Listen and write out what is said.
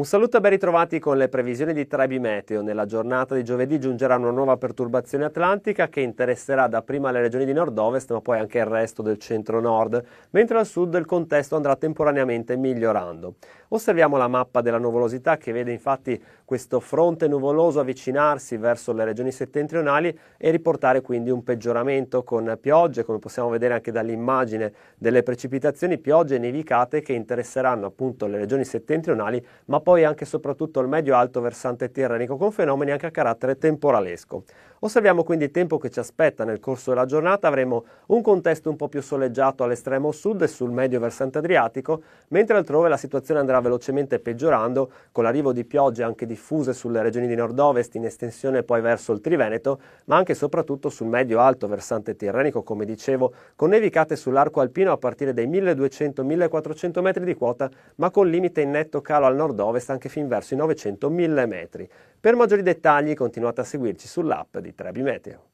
Un saluto e ben ritrovati con le previsioni di Trebi Meteo. Nella giornata di giovedì giungerà una nuova perturbazione atlantica che interesserà dapprima le regioni di nord-ovest ma poi anche il resto del centro-nord, mentre al sud il contesto andrà temporaneamente migliorando. Osserviamo la mappa della nuvolosità che vede infatti questo fronte nuvoloso avvicinarsi verso le regioni settentrionali e riportare quindi un peggioramento con piogge, come possiamo vedere anche dall'immagine delle precipitazioni, piogge e nevicate che interesseranno appunto le regioni settentrionali ma poi poi anche e soprattutto il medio-alto versante tirrenico con fenomeni anche a carattere temporalesco. Osserviamo quindi il tempo che ci aspetta. Nel corso della giornata avremo un contesto un po' più soleggiato all'estremo sud e sul medio versante adriatico, mentre altrove la situazione andrà velocemente peggiorando con l'arrivo di piogge anche diffuse sulle regioni di nord-ovest in estensione poi verso il Triveneto, ma anche e soprattutto sul medio-alto versante tirrenico, come dicevo, con nevicate sull'arco alpino a partire dai 1200-1400 metri di quota, ma con limite in netto calo al nord-ovest anche fin verso i 900-1000 metri. Per maggiori dettagli continuate a seguirci sull'app di Trebi Meteo.